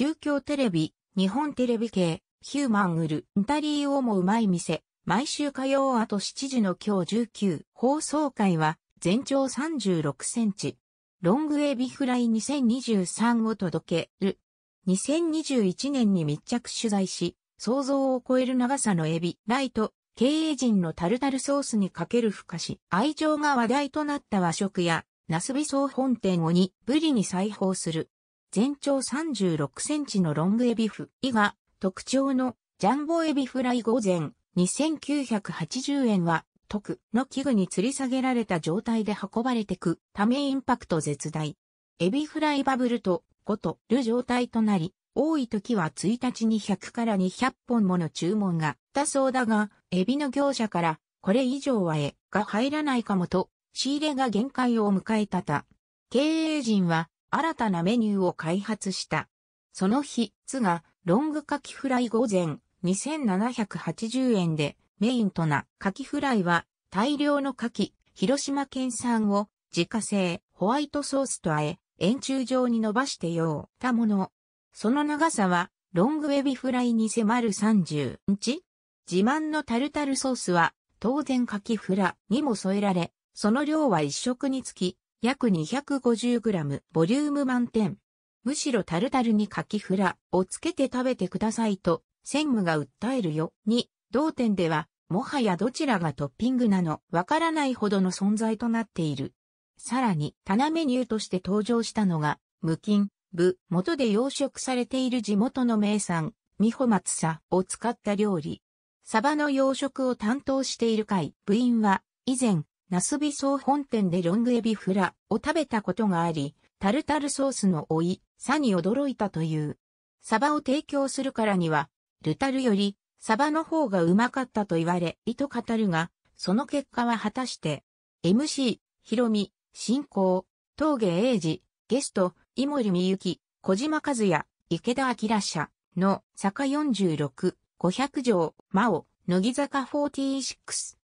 中京テレビ、日本テレビ系、ヒューマンウル、ンタリーをもうまい店、毎週火曜後7時の今日19放送回は全長36センチ。ロングエビフライ2023を届ける。2021年に密着取材し、想像を超える長さのエビ、ライト、経営陣のタルタルソースにかけるふかし、愛情が話題となった和食や、ナスビ総本店をに、ブリに裁縫する。全長36センチのロングエビフイが特徴のジャンボエビフライ午前2980円は特の器具に吊り下げられた状態で運ばれてくためインパクト絶大。エビフライバブルとごとる状態となり、多い時は1日に100から200本もの注文がだそうだが、エビの業者からこれ以上はえが入らないかもと、仕入れが限界を迎えたた。経営陣は新たなメニューを開発した。その日、津がロングカキフライ午前2780円でメインとなカキフライは大量のカキ、広島県産を自家製ホワイトソースとあえ、円柱状に伸ばして用たもの。その長さはロングエビフライに迫る30インチ自慢のタルタルソースは当然カキフラにも添えられ、その量は一食につき約 250g ボリューム満点。むしろタルタルにカキフラをつけて食べてくださいと、専務が訴えるよ。に、同店では、もはやどちらがトッピングなの、わからないほどの存在となっている。さらに、棚メニューとして登場したのが、無菌、部、元で養殖されている地元の名産、三穂松さを使った料理。サバの養殖を担当している会、部員は、以前、ナスビ総本店でロングエビフラを食べたことがあり、タルタルソースの追い、さに驚いたという。サバを提供するからには、ルタルより、サバの方がうまかったと言われ、意と語るが、その結果は果たして、MC、ヒロミ、進行、峠英二、ゲスト、井森美幸、小島和也、池田明社の坂46、500条、真央、乃木坂46、